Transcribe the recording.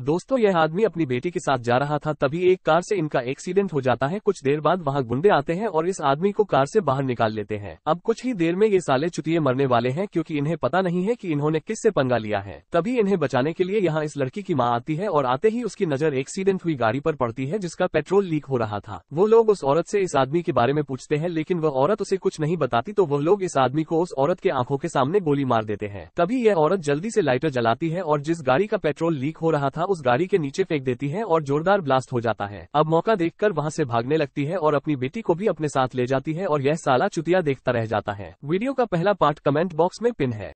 दोस्तों यह आदमी अपनी बेटी के साथ जा रहा था तभी एक कार से इनका एक्सीडेंट हो जाता है कुछ देर बाद वहां गुंडे आते हैं और इस आदमी को कार से बाहर निकाल लेते हैं अब कुछ ही देर में ये साले चुतिये मरने वाले हैं क्योंकि इन्हें पता नहीं है कि इन्होंने किससे पंगा लिया है तभी इन्हें बचाने के लिए यहाँ इस लड़की की माँ आती है और आते ही उसकी नजर एक्सीडेंट हुई गाड़ी पर पड़ती है जिसका पेट्रोल लीक हो रहा था वो लोग उस औरत से इस आदमी के बारे में पूछते हैं लेकिन वह औरत उसे कुछ नहीं बताती तो वह लोग इस आदमी को उस औरत के आंखों के सामने गोली मार देते हैं तभी यह औरत जल्दी से लाइटर जलाती है और जिस गाड़ी का पेट्रोल लीक हो रहा था वहाँ उस गाड़ी के नीचे फेंक देती है और जोरदार ब्लास्ट हो जाता है अब मौका कर वहाँ ऐसी भागने लगती है और अपनी बेटी को भी अपने साथ ले जाती है और यह साला चुतिया देखता रह जाता है वीडियो का पहला पार्ट कमेंट बॉक्स में पिन है